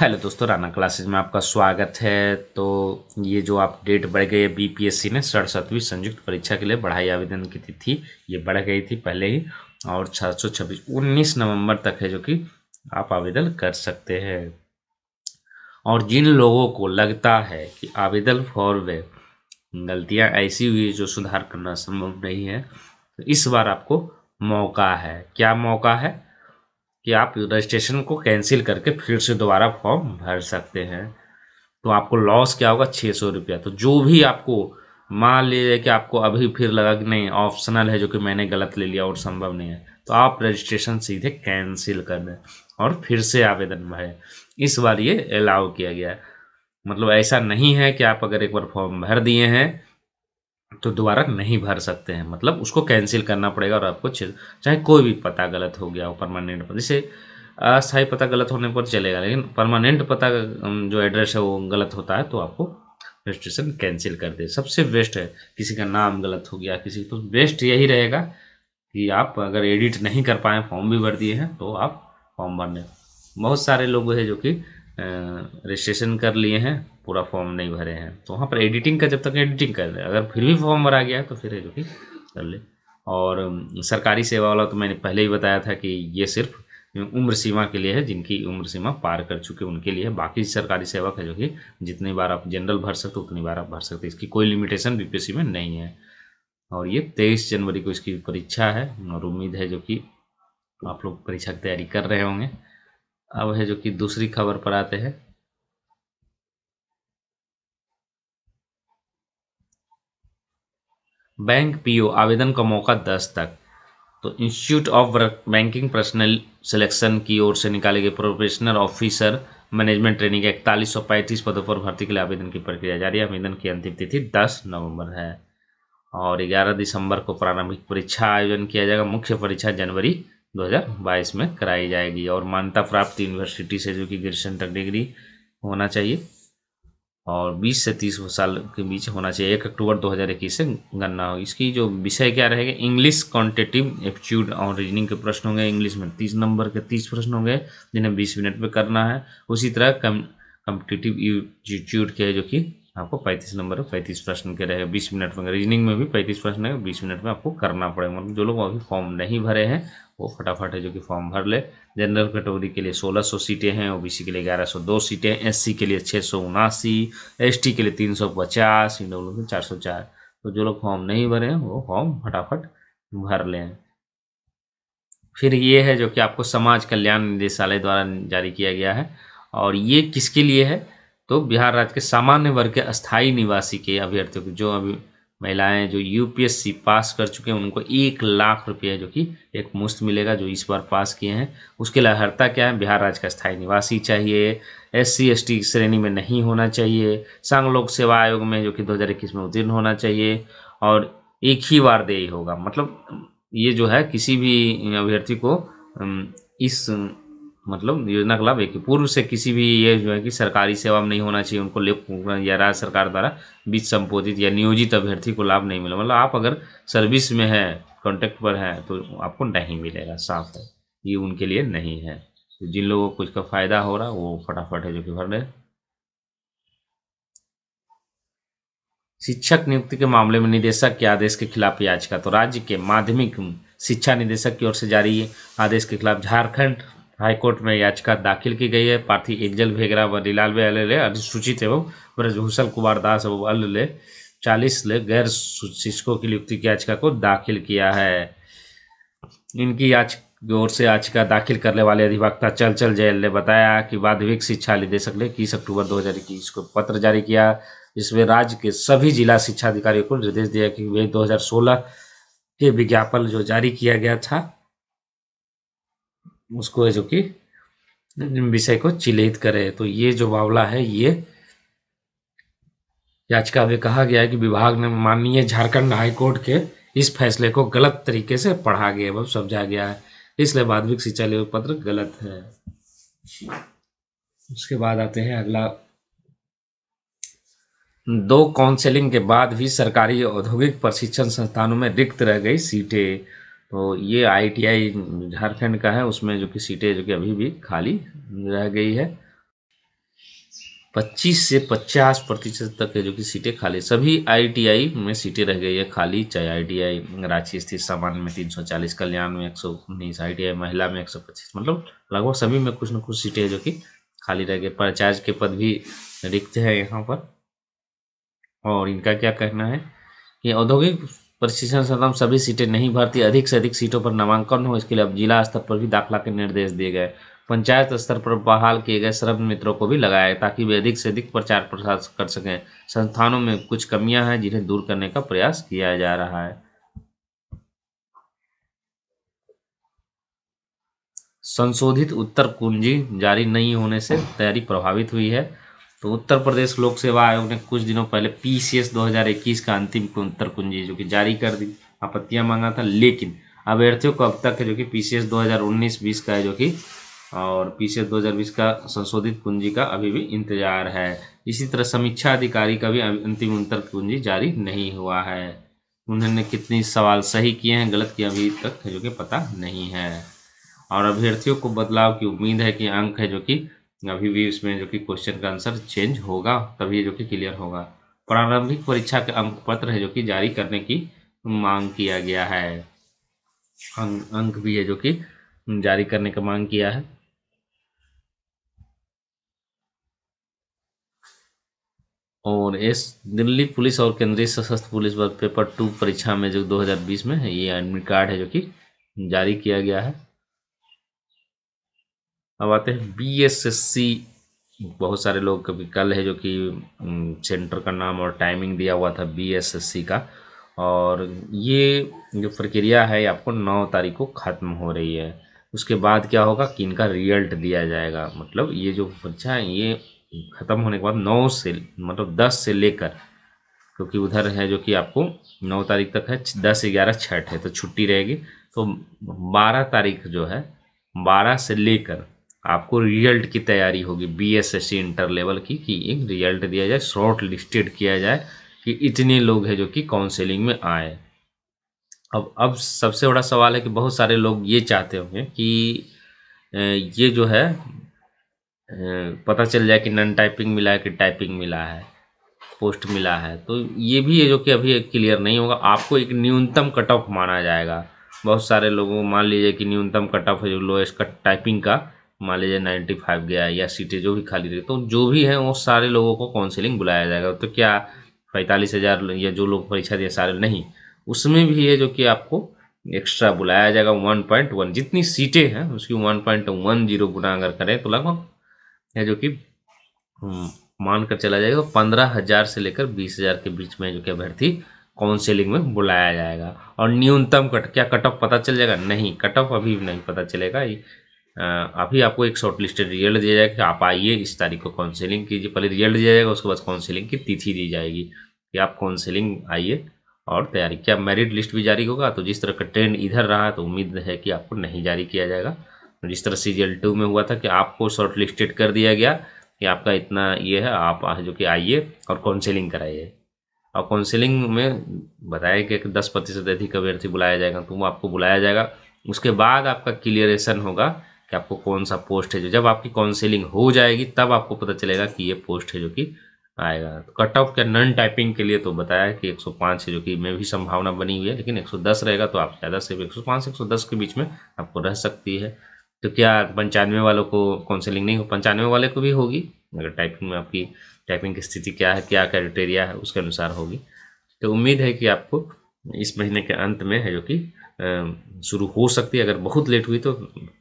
hello दोस्तों Rana classes में आपका स्वागत है तो ये जो आप डेट बढ़ गई है बीपीएससी ने सड़सठवीं संयुक्त परीक्षा के लिए बढ़ाई आवेदन की तिथि ये बढ़ गई थी पहले ही और छः सौ छब्बीस उन्नीस नवम्बर तक है जो कि आप आवेदन कर सकते हैं और जिन लोगों को लगता है कि आवेदन फॉर्म में गलतियाँ ऐसी हुई जो सुधार करना संभव नहीं है तो इस बार आपको मौका है क्या मौका है कि आप रजिस्ट्रेशन को कैंसिल करके फिर से दोबारा फॉर्म भर सकते हैं तो आपको लॉस क्या होगा छः सौ रुपया तो जो भी आपको मान लीजिए कि आपको अभी फिर लगा कि नहीं ऑप्शनल है जो कि मैंने गलत ले लिया और संभव नहीं है तो आप रजिस्ट्रेशन सीधे कैंसिल कर दें और फिर से आवेदन भरें इस बार ये अलाउ किया गया मतलब ऐसा नहीं है कि आप अगर एक बार फॉर्म भर दिए हैं तो दोबारा नहीं भर सकते हैं मतलब उसको कैंसिल करना पड़ेगा और आपको चाहे कोई भी पता गलत हो गया हो परमानेंट पता जैसे अस्थायी पता गलत होने पर चलेगा लेकिन परमानेंट पता जो एड्रेस है वो गलत होता है तो आपको रजिस्ट्रेशन कैंसिल कर दे सबसे बेस्ट है किसी का नाम गलत हो गया किसी तो बेस्ट यही रहेगा कि आप अगर एडिट नहीं कर पाए फॉर्म भी भर दिए हैं तो आप फॉर्म भरने बहुत सारे लोग हैं जो कि रजिस्ट्रेशन कर लिए हैं पूरा फॉर्म नहीं भरे हैं तो वहाँ पर एडिटिंग का जब तक एडिटिंग कर ले अगर फिर भी फॉर्म भरा गया तो फिर एडिटिंग कर ले और सरकारी सेवा वाला तो मैंने पहले ही बताया था कि ये सिर्फ उम्र सीमा के लिए है जिनकी उम्र सीमा पार कर चुके उनके लिए बाकी सरकारी सेवा का जो कि जितनी बार आप जनरल भर सकते उतनी बार आप भर सकते इसकी कोई लिमिटेशन बीपीएससी में नहीं है और ये तेईस जनवरी को इसकी परीक्षा है और उम्मीद है जो कि आप लोग परीक्षा की तैयारी कर रहे होंगे अब है जो कि दूसरी खबर पर आते हैं बैंक पीओ आवेदन का मौका दस तक तो institute of banking personnel selection की ओर से निकाले गए प्रोफेशनल ऑफिसर मैनेजमेंट ट्रेनिंग इकतालीस सौ पैंतीस पदों पर भर्ती के लिए आवेदन की प्रक्रिया जारी है आवेदन की अंतिम तिथि दस नवंबर है और ग्यारह दिसंबर को प्रारंभिक परीक्षा आयोजन किया जाएगा मुख्य परीक्षा जनवरी 2022 में कराई जाएगी और मान्यता प्राप्त यूनिवर्सिटी से जो कि ग्रेजुएशन तक डिग्री होना चाहिए और 20 से 30 साल के बीच होना चाहिए एक अक्टूबर 2021 से गणना होगी इसकी जो विषय क्या रहेगा इंग्लिश क्वांटिटिव एप्टीट्यूड और रीजनिंग के प्रश्न होंगे इंग्लिश में 30 नंबर के 30 प्रश्न होंगे जिन्हें 20 मिनट में करना है उसी तरह कम कम्पिटिटिव एप्टीट्यूड के जो कि आपको पैंतीस नंबर है पैंतीस प्रश्न के रहेगा बीस मिनट में रीजनिंग में भी पैंतीस प्रश्न है बीस मिनट में आपको करना पड़ेगा मतलब जो लोग अभी फॉर्म नहीं भरे हैं वो फटाफट है जो कि फॉर्म भर ले जनरल कैटेगरी के लिए 1600 सीटें हैं ओबीसी के लिए 1102 सीटें एससी के लिए छः सौ उनासी एसटी के लिए तीन सौ पचास इन लोगों के चार सौ चार तो जो लोग फॉर्म नहीं भरे हैं वो फॉर्म फटाफट भर लें फिर ये है जो कि आपको समाज कल्याण निदेशालय द्वारा जारी किया गया है और ये किसके लिए है तो बिहार राज्य के सामान्य वर्ग के अस्थायी निवासी के अभ्यर्थियों को जो अभी महिलाएं जो यूपीएससी पास कर चुके हैं उनको एक लाख रुपये जो कि एक मुफ्त मिलेगा जो इस बार पास किए हैं उसके लिए अर्हता क्या है बिहार राज्य का स्थायी निवासी चाहिए एस सी श्रेणी में नहीं होना चाहिए संघ लोक सेवा आयोग में जो कि 2021 में उत्तीर्ण होना चाहिए और एक ही बार देय होगा मतलब ये जो है किसी भी अभ्यर्थी को इस मतलब योजना का लाभ एक ही पूर्व से किसी भी ये जो है कि सरकारी सेवा में नहीं होना चाहिए उनको ले या राज्य सरकार द्वारा बीच संबोधित या नियोजित अभ्यर्थी को लाभ नहीं मिला मतलब आप अगर सर्विस में है कॉन्ट्रैक्ट पर है तो आपको नहीं मिलेगा साफ है ये उनके लिए नहीं है तो जिन लोगों को इसका फ़ायदा हो रहा वो फटाफट है जो कि भर रहे शिक्षक नियुक्ति के मामले में निदेशक के आदेश के खिलाफ याचिका तो राज्य के माध्यमिक शिक्षा निदेशक की ओर से जारी आदेश के खिलाफ झारखंड हाईकोर्ट में याचिका दाखिल की गई है पार्थी एंजल भेगरा वरीलाल अल्ले अधिसूचित एवं ब्रजभूषण कुमार दास एवं अल्ले चालीस ले गैर शिक्षकों की नियुक्ति की याचिका को दाखिल किया है इनकी याचिका ओर से याचिका दाखिल करने वाले अधिवक्ता चल चल जैल ने बताया कि माध्यमिक शिक्षा निदेशक ने इक्कीस अक्टूबर दो हजार इक्कीस को पत्र जारी किया जिसमें राज्य के सभी जिला शिक्षा अधिकारियों को निर्देश दिया कि वे सोलह के विज्ञापन जो जारी किया गया था उसको है जो कि विषय को चिलहित करे तो ये जो मामला है ये याचिका में कहा गया है कि विभाग ने माननीय झारखंड हाईकोर्ट के इस फैसले को गलत तरीके से पढ़ा गया एवं समझा गया है इसलिए माध्यमिक शिक्षा लेवल पत्र गलत है उसके बाद आते हैं अगला दो काउंसलिंग के बाद भी सरकारी औद्योगिक प्रशिक्षण संस्थानों में रिक्त रह गई सीटें तो ये आईटीआई झारखंड का है उसमें जो कि सीटें जो कि अभी भी खाली रह गई है 25 से 50 प्रतिशत तक है जो कि सीटें खाली सभी आईटीआई में सीटें रह गई है खाली चाहे आईटीआई रांची स्थित सामान्य में 340 कल्याण में एक सौ उन्नीस आई महिला में 125 मतलब लगभग सभी में कुछ ना कुछ सीटें जो कि खाली रह गई प्राचार्य के पद भी रिक्त है यहाँ पर और इनका क्या कहना है कि औद्योगिक प्रशिक्षण सदन सभी सीटें नहीं भरती अधिक से अधिक सीटों पर नामांकन हो इसके लिए अब जिला स्तर पर भी दाखिला के निर्देश दिए गए पंचायत स्तर पर बहाल किए गए श्रम मित्रों को भी लगाया ताकि वे अधिक से अधिक प्रचार प्रसार कर सकें संस्थानों में कुछ कमियां हैं जिन्हें दूर करने का प्रयास किया जा रहा है संशोधित उत्तर कुंजी जारी नहीं होने से तैयारी प्रभावित हुई है तो उत्तर प्रदेश लोक सेवा आयोग ने कुछ दिनों पहले पीसीएस 2021 का अंतिम उत्तर कुंजी जो कि जारी कर दी आपत्तियां मांगा था लेकिन अभ्यर्थियों को अब तक है जो कि पीसीएस 2019-20 का है जो कि और पीसीएस 2020 का संशोधित कुंजी का अभी भी इंतजार है इसी तरह समीक्षा अधिकारी का भी अंतिम उत्तर कुंजी जारी नहीं हुआ है उन्होंने कितनी सवाल सही किए हैं गलत किए अभी तक है जो कि पता नहीं है और अभ्यर्थियों को बदलाव की उम्मीद है कि अंक है जो कि अभी भी इसमें जो कि क्वेश्चन का आंसर चेंज होगा तभी जो कि क्लियर होगा प्रारंभिक परीक्षा का अंक पत्र है जो कि जारी करने की मांग किया गया है अंक, अंक भी है जो कि जारी करने का मांग किया है और एस दिल्ली पुलिस और केंद्रीय सशस्त्र पुलिस बल पेपर टू परीक्षा में जो 2020 में है ये एडमिट कार्ड है जो कि जारी किया गया है अब आते हैं बी एस एस सी बहुत सारे लोग कभी कल है जो कि सेंटर का नाम और टाइमिंग दिया हुआ था बी एस एस सी का और ये जो प्रक्रिया है आपको नौ तारीख को ख़त्म हो रही है उसके बाद क्या होगा कि इनका रिजल्ट दिया जाएगा मतलब ये जो परीक्षा है ये ख़त्म होने के बाद नौ से मतलब दस से लेकर क्योंकि उधर है जो कि आपको नौ तारीख तक है दस ग्यारह छठ है तो छुट्टी रहेगी तो बारह तारीख जो है बारह से लेकर आपको रिजल्ट की तैयारी होगी B S S C inter level की कि एक रिजल्ट दिया जाए शॉर्ट लिस्टेड किया जाए कि इतने लोग हैं जो कि काउंसलिंग में आए अब अब सबसे बड़ा सवाल है कि बहुत सारे लोग ये चाहते होंगे कि ये जो है पता चल जाए कि नन टाइपिंग मिला है कि टाइपिंग मिला है पोस्ट मिला है तो ये भी है जो कि अभी क्लियर नहीं होगा आपको एक न्यूनतम कट ऑफ माना जाएगा बहुत सारे लोगों मान लीजिए कि न्यूनतम कट ऑफ है जो लोएस्ट कट टाइपिंग का मान लीजिए नाइन्टी फाइव गया या सीटें जो भी खाली रही तो जो भी हैं वो सारे लोगों को काउंसिलिंग बुलाया जाएगा तो क्या पैंतालीस हज़ार या जो लोग परीक्षा दिए सारे नहीं उसमें भी है जो कि आपको एक्स्ट्रा बुलाया जाएगा वन पॉइंट वन जितनी सीटें हैं उसकी वन पॉइंट वन जीरो गुना अगर करें तो लगभग है जो कि हम्म, मान कर चला जाएगा पंद्रह हज़ार से लेकर बीस हज़ार के बीच में जो कि अभ्यर्थी काउंसिलिंग में बुलाया जाएगा और न्यूनतम कट क्या कट ऑफ पता चल जाएगा नहीं कट ऑफ अभी नहीं पता चलेगा अभी आपको एक शॉर्ट लिस्टेड रिजल्ट दिया जाएगा कि आप आइए इस तारीख को काउंसिलिंग कीजिए पहले रिजल्ट दिया जाएगा उसके बाद काउंसिलिंग की तिथि दी जाएगी कि आप काउंसिलिंग आइए और तैयारी क्या मेरिट लिस्ट भी जारी होगा तो जिस तरह का ट्रेंड इधर रहा तो उम्मीद है कि आपको नहीं जारी किया जाएगा तो जिस तरह सी जी टू में हुआ था कि आपको शॉर्ट लिस्टेड कर दिया गया कि आपका इतना ये है आप जो कि आइए और काउंसिलिंग कराइए और काउंसिलिंग में बताया कि दस प्रतिशत अधिक अभ्यर्थी बुलाया जाएगा तो वो आपको बुलाया जाएगा उसके बाद आपका क्लियरेशन होगा कि आपको कौन सा पोस्ट है जो जब आपकी काउंसिलिंग हो जाएगी तब आपको पता चलेगा कि ये पोस्ट है जो कि आएगा तो कट ऑफ क्या नन टाइपिंग के लिए तो बताया कि 105 है जो कि में भी संभावना बनी हुई है लेकिन 110 रहेगा तो आप ज़्यादा से एक से 110 के बीच में आपको रह सकती है तो क्या पंचानवे वालों को काउंसिलिंग नहीं हो पंचानवे वाले को भी होगी अगर टाइपिंग में आपकी टाइपिंग की स्थिति क्या है क्या क्राइटेरिया है उसके अनुसार होगी तो उम्मीद है कि आपको इस महीने के अंत में है जो कि शुरू हो सकती है अगर बहुत लेट हुई तो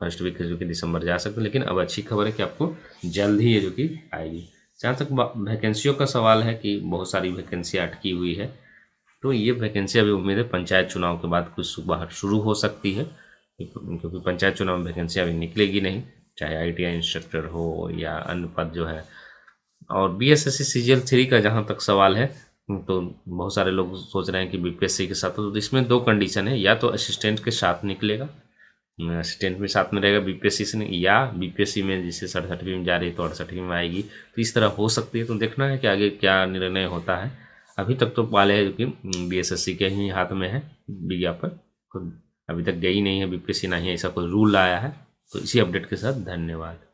फर्स्ट वीक जो कि दिसंबर जा सकते हैं लेकिन अब अच्छी खबर है कि आपको जल्द ही ये जो कि आएगी जहाँ तक वैकेंसियों का सवाल है कि बहुत सारी वैकेंसियाँ अटकी हुई है तो ये वैकेंसी अभी उम्मीद है पंचायत चुनाव के बाद कुछ बाहर शुरू हो सकती है क्योंकि पंचायत चुनाव में वैकेंसी अभी निकलेगी नहीं चाहे आई इंस्ट्रक्टर हो या अन्य पद जो है और B S S C three का जहाँ तक सवाल है हम्म, तो बहुत सारे लोग सोच रहे हैं कि बीपीएससी के साथ तो इसमें दो कंडीशन है या तो असिस्टेंट के साथ निकलेगा असिस्टेंट हम्म, में साथ में रहेगा बीपीएससी से या बीपीएससी में जिसे सड़सठवीं में जा रही है तो अड़सठवीं में आएगी तो इस तरह हो सकती है तो देखना है कि आगे क्या निर्णय होता है अभी तक तो पाले है जो कि बीएसएससी के ही हाथ में है विज्ञापन तो अभी तक गई नहीं है बीपीएससी ना ही ऐसा कोई रूल आया है तो इसी अपडेट के साथ धन्यवाद